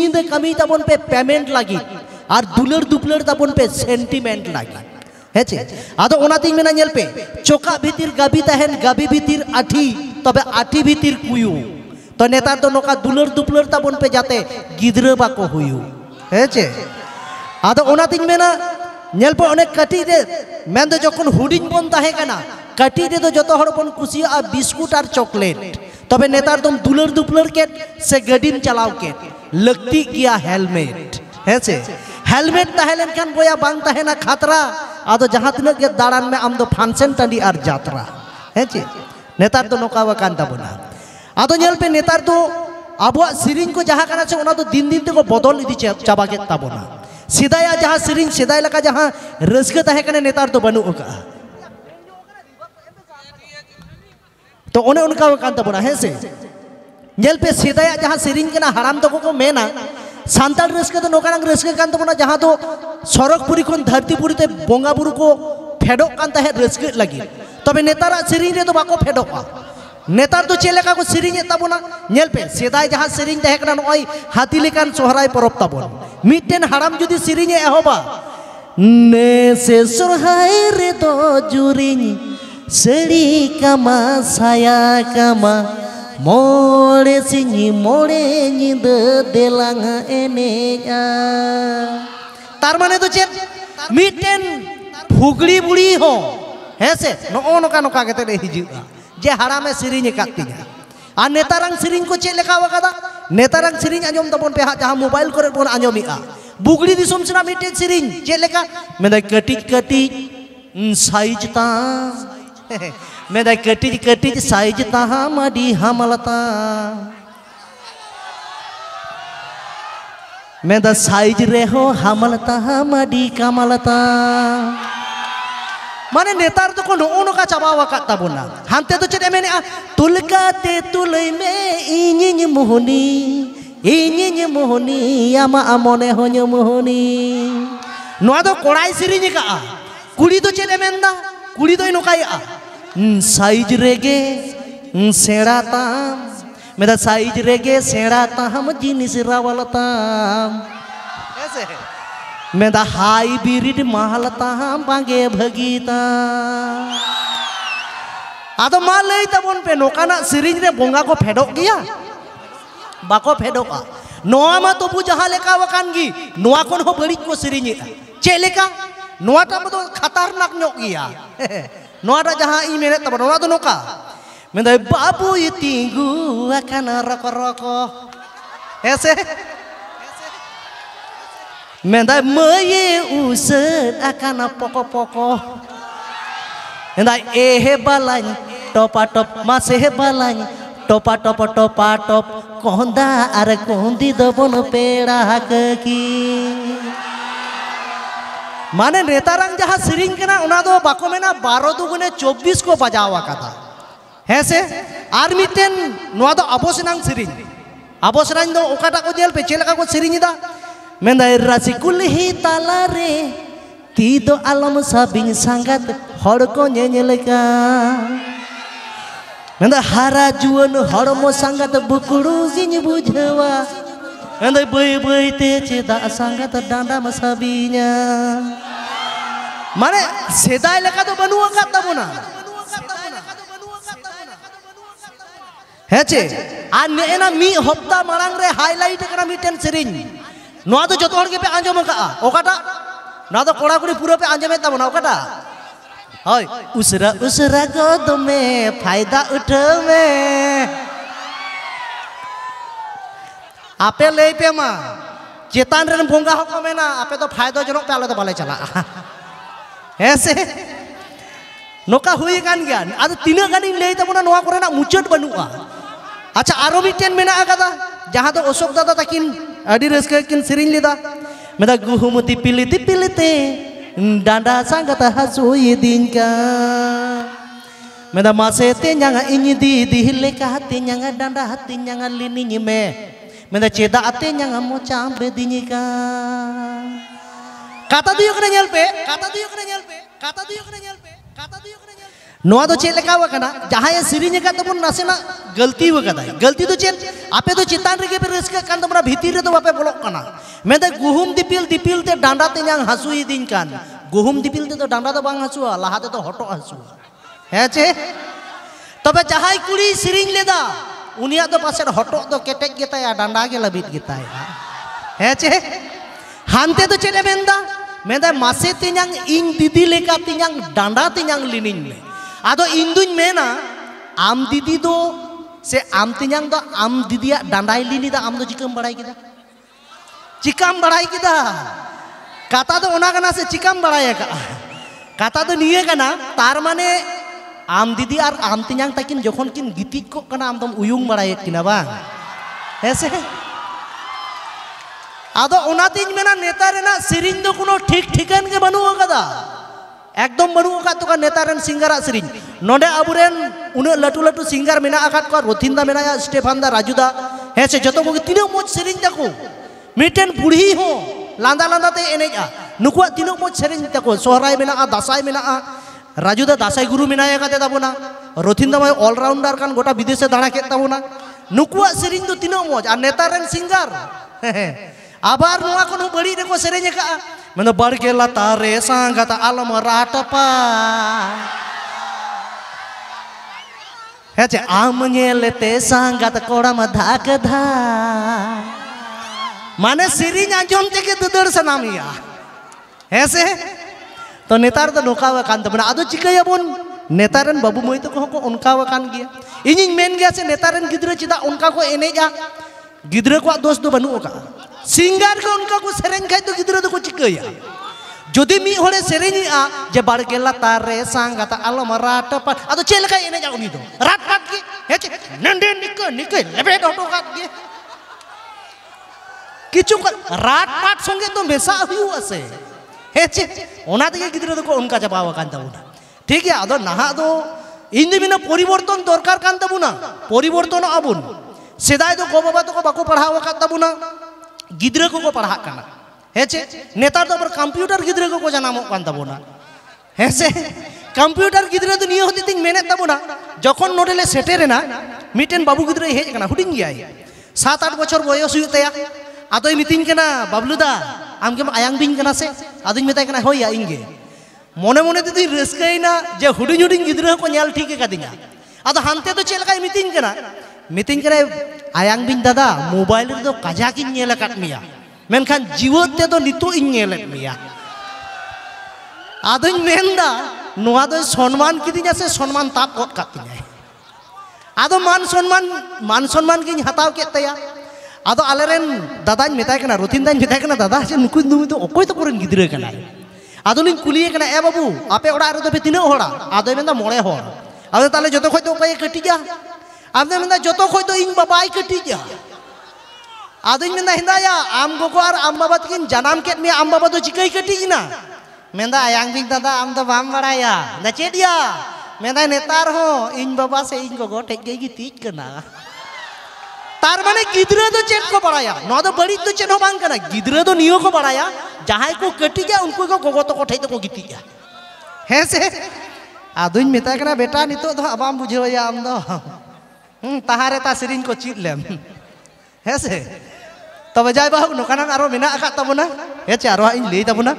સિંહને કમી તમોન પે પેમેન્ટ લાગી આર દુલર દુપલર તમોન પે સેન્ટિમેન્ટ લાગી હે છે આ તો ઓનાતી મેના નેલ પે ચોકા ભીતિર ગાબી તહેન ગાબી ભીતિર આઠી તબે આઠી ભીતિર કુયુ તો નેતા તો નોકા દુલર દુપલર તમોન પે જાતે ગિદ્ર બાકો હુયુ હે છે આ તો ઓનાતી મેના નેલ પે અનેક કટી રે મેન તો જોકન હુડિંગ બોન તાહે કના કટી રે તો જતો હડ બોન કુસિયા બિસ્કુટ આર ચોકલેટ তবে নেতার দম দুলের দুপলের কেট সে গেডিম চালাও কেট लगती किया हेलमेट हेसे हेलमेट तहलेन खान बोया बांग तहना खतरा आदो जहां तिनक के दाड़ान में आम दो फंक्शन टंडी आर यात्रा जी नेतार तो नोकावा कान बोला आदो नेल पे नेतार दो तो आबो सिरिंग को जहां करना छे ओना तो दिन दिन तो को बदल इदी चाबा के ताबोना सीधाया जहां सिरिंग सीधाय लका जहां रस्के तहे कने नेतार तो बनु ओका तो ओने उनका कान ताबोना हेसे ᱧᱮᱞᱯᱮ ᱥᱮᱫᱟᱭᱟᱜ ᱡᱟᱦᱟᱸ ᱥᱮᱨᱮᱧ ᱠᱟᱱᱟ ᱦᱟᱲᱟᱢ ᱛᱟᱠᱚ ᱠᱚ ᱢᱮᱱᱟ ᱥᱟᱱᱛᱟᱲ ᱨᱟᱹᱥᱠᱟᱹ ᱫᱚ ᱱᱚᱝᱠᱟᱱᱟᱜ ᱨᱟᱹᱥᱠᱟᱹ ᱠᱟᱱ ᱛᱟᱵᱚᱱᱟ ᱡᱟᱦᱟᱸ ᱫᱚ ᱥᱚᱨᱚᱜᱽᱯᱩᱨᱤ ᱠᱷᱚᱱ ᱫᱷᱟᱹᱨᱛᱤᱯᱩᱨᱤ ᱛᱮ ᱵᱚᱸᱜᱟ ᱵᱩᱨᱩ ᱠᱚ ᱯᱷᱮᱰᱚᱜ ᱠᱟᱱ ᱛᱟᱦᱮᱸᱫ ᱨᱟᱹᱥᱠᱟᱹᱜ ᱞᱟᱹᱜᱤᱫ ᱛᱚᱵᱮ ᱱᱮᱛᱟᱨᱟᱜ ᱥᱮᱨᱮᱧ ᱨᱮᱫᱚ ᱵᱟᱠᱚ ᱯᱷᱮᱰᱚᱜᱼᱟ ᱱᱮᱛᱟᱨ ᱫᱚ ᱪᱮᱫ ᱞᱮᱠᱟ ᱠᱚ ᱥᱮᱨᱮᱧᱮᱫ ᱛᱟᱵᱚᱱᱟ ᱧᱮᱞᱯᱮ ᱥᱮᱫᱟᱭ ᱡᱟᱦᱟᱸ ᱥᱮᱨᱮᱧ ᱛᱟᱦᱮᱸ ᱠᱟᱱᱟ ᱱᱚᱜᱼᱚᱭ ᱦᱟᱹᱛᱤ ᱞᱮᱠᱟᱱ ᱥᱚᱦᱨᱟᱭ ᱯᱚᱨᱚᱵᱽ ᱛᱟᱵᱚᱱ ᱢᱤᱫᱴᱮᱱ ᱦᱟᱲᱟᱢ ᱡᱩᱫᱤ ᱥᱮᱨᱮᱧᱮ ᱮᱦᱚᱵᱟ ᱱᱮᱥᱮ ᱥᱚᱨᱦᱟᱭ ᱨᱮᱫᱚ ᱡᱩᱨᱤᱧ ᱥᱟᱹᱲᱤ ᱠᱟᱢᱟ ᱥᱟᱭᱟ ᱠᱟᱢᱟ Mole sinyi mole nyinda delang enenya. Tar mane to chet miten phugli buri ho. Hese no noka noka kete de hijuga. Je harame sirinya katinya. a netarang siring ko chet lekawa kada. Netarang siring anjom tabon pe jaha mobile kore pon a Bugli di sena miten siring chet leka. Mendai kati katik ta. Meda ketik ketik saiz tahama di hamalata. Meda saiz reho hamalata hama di kamalata. Mana netar tu kono uno kaca bawa kak Hante tu cede mene ah tulka te tulai me ini ni mohoni. Ini ni mohoni ama amone hanya mohoni. Nuado korai siri ni kak. Kulit tu cede menda. Kulit tu inu kaya ah. Size রেগে সেড়াতাম মেদা সাইজ রেগে সেড়াতাম জিনিস রাওয়ালতাম মেদা হাই বিরিড মাহালতাম বাঙ্গে ভগিতাম আদ মা লাই তাবন পে নোকানা সিরিজ রে বঙ্গা কো ফেডক গিয়া বাকো ফেডকা নোয়া মা তবু যাহা লেখা ওয়াকান গি নোয়া কোন হো বড়িক কো সিরিজ চেলেকা নোয়াটা মতো খাতারনাক নক গিয়া Noada jaha imene tabar noada noka. Mendai babu itingu akan roko-roko. Ese. Mendai meye uset akan poko-poko. Mendai ehe balany topa top masih balany topa top topa top konda are kondi dobon pera kaki. माने नेतारंग जहाँ सिरिंग के ना उना दो बाको में ना बारह दो गुने चौबीस को बजावा का था है से आर्मी टेन नुआ दो अबोसनांग सिरिंग अबोसनांग दो उकाटा को जेल पे चेल का को सिरिंग दा मैं दा रासी कुल ही ताला रे ती दो आलम साबिंग संगत हड़ को ने ने लगा मैं दा हरा जुवन हड़ मो संगत बुकुड़ू जिन बुझवा Andai bui-bui te cita sangat terdanda masabinya. Mana sedai lekat tu benua kata muna. Hece, ane ena mi hopta marang re highlight kena miten sering. Noa tu jodoh orang kepe anjom kata. Okata, noa tu kora kuri pura pe anjom puna oka ta? Hoi, usra usra godome, faida utame. Ape lepe ma, jitan rin bunga hoko mena, ape to pai jenok jono itu to pala chala. Ese, noka hui kan gan, ada tina kan in lei tamo na noa kure na mucet banu a. Acha mena akata, jahat to osok tata takin, adi reske kin sirin lita, meda guhu muti pili te, danda sangka ta hasu yedin Mena Meda masete nyanga inyi di di hati nyanga danda hati nyanga lini nyime. मेंदा चेदा आते न्यांगा मो चांबे दिनिका काता दुयो कने नेल पे kena nyelpe, kata नेल पे काता दुयो कने नेल पे काता दुयो कने नेल नोआ दो चेल लेका वकना जहां ये सिरिंज का तबुन Galti गलती वकदा गलती तो चेल आपे तो चितान रे के पे रिस्क कान तमरा भीतर रे तो आपे बोलो कना मेंदा गुहुम दिपिल दिपिल ते डांडा ते न्यांग हसुई दिन कान गुहुम दिपिल ते तो डांडा तो बांग हसुआ लहाते तो हटो हसुआ unia do pasir hotok do ketek kita ya lebih kita ya hece ya, hante do cene menda masih tinjang in didi leka tinjang danda tinjang lining me ado indun am didi do se am tinjang do am didi ya danda am do cikam barai kata do onakan karena cikam barai ya, kata do niye kana tar आम दीदी और आम तियांग तकिन जो किन गितिज को आम उयुंग बड़ाए किना बा ऐसे आदो नेता रेना सिरिंज दो ठीक ठिकान बनू अकदा एकदम बनू तो का नेता रेन सिंगर सिरिंज नोडे अबुरेन उन्हें लटू लटू सिंगर मेना अकद को स्टेफान दा राजू दा हे से जो को तीनों मोज सिरिंज तको मिटन बुढ़ी हो लांदा लांदा ते एनेजा नुकुआ तीनों मोज तको सोहराय मेना आ दसाय Raju da dasai guru minaya kata tahu na. Rothinda mau all rounder kan gota bidese dana kita tahu na. Nukua sering tuh tino mau. A singgar. Abar nua kono beri deh kau seringnya kak. Mana bar tare sang kata alam rata pa. Hece amnye lete sang kata kora madhak dha. Mana sering anjom cek itu dersenamia. Hece to netar to temen. kan tebena ado ya bon netaren babu itu kok ko unkawa kan gi inying men gi ase netaren gidra chita unka ko ene ja gidra dos do banu ka singar ko unka ko sereng kai to gidra do ko chika ya jodi mi hore sereng a je bar gela tare sanga ta alo marata pat ado chel kai ene rat pat gi ya hech nende nikke nikke lebe do to kat rat pat sungai itu besar hiu ᱦᱮᱪᱮ ᱚᱱᱟ ᱛᱮᱜᱮ ᱜᱤᱫᱽᱨᱟᱹ ᱫᱚᱠᱚ ᱚᱱᱠᱟ ᱪᱟᱵᱟᱣ ᱟᱠᱟᱱ ᱛᱟᱵᱚᱱᱟ ᱴᱷᱤᱠ ᱜᱮᱭᱟ ᱟᱫᱚ ᱱᱟᱦᱟᱜ ᱫᱚ ᱤᱧ ᱫᱚ ᱢᱮᱱᱟ ᱯᱚᱨᱤᱵᱚᱨᱛᱚᱱ ᱫᱚᱨᱠᱟᱨ ᱠᱟᱱ ᱛᱟᱵᱚᱱᱟ ᱯᱚᱨᱤᱵᱚᱨᱛᱚᱱᱚᱜ ᱟᱵᱚᱱ ᱥᱮᱫᱟᱭ ᱫᱚ ᱜᱚ ᱵᱟᱵᱟ ᱛᱟᱠᱚ ᱵᱟᱠᱚ ᱯᱟᱲᱦᱟᱣ ᱟᱠᱟᱫ ᱛᱟᱵᱚᱱᱟ ᱜᱤᱫᱽᱨᱟᱹ ᱠᱚᱠᱚ ᱯᱟᱲᱦᱟᱜ ᱠᱟᱱᱟ ᱦᱮᱸᱪᱮ ᱱᱮᱛᱟᱨ ᱫᱚ ᱟᱵᱟᱨ ᱠᱚᱢᱯᱤউᱴᱟᱨ ᱜᱤᱫᱽᱨᱟᱹ ᱠᱚᱠᱚ ᱡᱟᱱᱟᱢᱚᱜ ᱠᱟᱱ ᱛᱟᱵᱚᱱᱟ ᱦᱮᱸᱥᱮ কম্পিউটার গিদ্রে তো নিয়ে হতে তিন মেনে তাবো না যখন নোডেলে সেটেরে না মিটেন বাবু গিদ্রে হেজ কেনা হুডিং গিয়াই সাত আট বছর বয়স হয়ে তাই আতই মিতিং কেনা বাবলুদা আমকে আয়াং বিং কেনা সে ᱟᱫᱚᱧ ᱢᱮᱛᱟᱭ ᱠᱟᱱᱟ ᱦᱳᱭ ᱤᱧ ᱜᱮ ᱢᱚᱱᱮ ᱢᱚᱱᱮ ᱛᱮᱫᱚᱧ ᱨᱟᱹᱥᱠᱟᱹᱭᱮᱱᱟ ᱡᱮ ᱦᱩᱰᱤᱧ ᱦᱩᱰᱤᱧ ᱜᱤᱫᱽᱨᱟᱹ ᱦᱚᱸᱠᱚ ᱧᱮᱞ ᱴᱷᱤᱠ ᱟᱠᱟᱫᱤᱧᱟ ᱟᱫᱚ ᱦᱟᱱᱛᱮ ᱫᱚ ᱪᱮᱫ ᱞᱮᱠᱟᱭ ᱢᱤᱛᱟᱹᱧ ᱠᱟᱱᱟ ᱢᱤᱛᱟᱹᱧ ᱠᱟᱱᱟᱭ ᱟᱭᱟᱝ ᱵᱤᱱ ᱫᱟᱫᱟ ᱢᱳᱵᱟᱭᱤᱞ ᱨᱮᱫᱚ ᱠᱟᱡᱟᱠᱤᱧ ᱧᱮᱞ ᱟᱠᱟᱫ ᱢᱮᱭᱟ मेखान जीवन तेद नितोई आदा सम्मान किदीना से सम्मान ताप गद मान सम्मान मान सम्मान हताव के ᱟᱫᱚ ᱟᱞᱮᱨᱮᱱ ᱫᱟᱫᱟᱧ ᱢᱮᱛᱟᱭ ᱠᱟᱱᱟ ᱨᱚᱛᱤᱱ ᱫᱟᱧ ᱢᱮᱛᱟᱭ ᱠᱟᱱᱟ ᱫᱟᱫᱟ ᱡᱮ ᱱᱩᱠᱩ ᱱᱩᱭ ᱫᱚ ᱚᱠᱚᱭ ᱛᱟᱠᱚᱨᱮᱱ ᱜᱤᱫᱽᱨᱟᱹ ᱠᱟᱱᱟᱭ ᱟᱫᱚᱞᱤᱧ ᱠᱩᱞᱤᱭᱮ ᱠᱟᱱᱟ ᱮ ᱵᱟᱹᱵᱩ ᱟᱯᱮ ᱚᱲᱟᱜ ᱨᱮᱫᱚ ᱯᱮ ᱛᱤᱱᱟᱹᱜ ᱦᱚᱲᱟ ᱟᱫᱚᱭ ᱢᱮᱱᱫᱟ ᱢᱚᱬᱮ ᱦᱚᱲ ᱟᱫᱚ ᱛᱟᱦᱞᱮ ᱡᱚᱛᱚ ᱠᱷᱚᱡ ᱫᱚ ᱚᱠᱚᱭᱮ ᱠᱟᱹᱴᱤᱡᱟ ᱟᱫᱚᱭ ᱢᱮᱱᱫᱟ ᱡᱚᱛᱚ ᱠᱷᱚᱡ ᱫᱚ ᱤᱧ ᱵᱟᱵᱟᱭ ᱠᱟᱹᱴᱤᱡᱟ ᱟᱫᱚᱧ ᱢᱮᱱᱫᱟ ᱦᱮᱸᱫᱟᱭᱟ ᱟᱢ ᱜᱚᱜᱚ ᱟᱨ ᱟᱢ ᱵᱟᱵᱟ ᱛᱟᱹᱠᱤᱱ ᱡᱟᱱᱟᱢ ᱠᱮᱫ ᱢᱮᱭᱟ ᱟᱢ ᱵᱟᱵᱟ ᱫᱚ ᱪᱤᱠᱟᱹᱭ ᱠᱟᱹᱴᱤᱡ ᱮᱱᱟ ᱢᱮᱱᱫᱟ ᱟᱭᱟᱝ ᱵᱤᱧ ᱫᱟᱫᱟ ᱟᱢ ᱫᱚ ᱵᱟᱢ ᱵᱟᱲᱟᱭᱟ ᱪᱮᱫ ᱭᱟ ᱢᱮᱱᱫᱟᱭ ᱱᱮᱛᱟᱨ ᱦᱚᱸ ᱤᱧ ᱵᱟᱵᱟ ᱥᱮ ᱤᱧ ᱜᱚᱜᱚ ᱴᱷᱮᱡ ᱜᱮᱭ ᱜᱤᱛᱤᱡ ᱠᱟᱱᱟ તારમાને ગીધરેદો ચેટકો પડાયા નો તો બળી તો ચેનો બાંગ કના ગીધરેદો નિયો કો પડાયા જહાય કો કટી ગયા ઉનકો કો ગોગો તો કોઠાઈ તો કો ગીતી ગયા હે સે આદુન મેતા કના બેટા નિતો તો આબામ બુઝોયા આમ દો હમ તાહારે તા સિરિન કો ચીત લેમ હે સે তবে যাই বাহু নোকানা আরো মেনা আঘাত তাবো না হেচে আরো ইন লেই তাবো না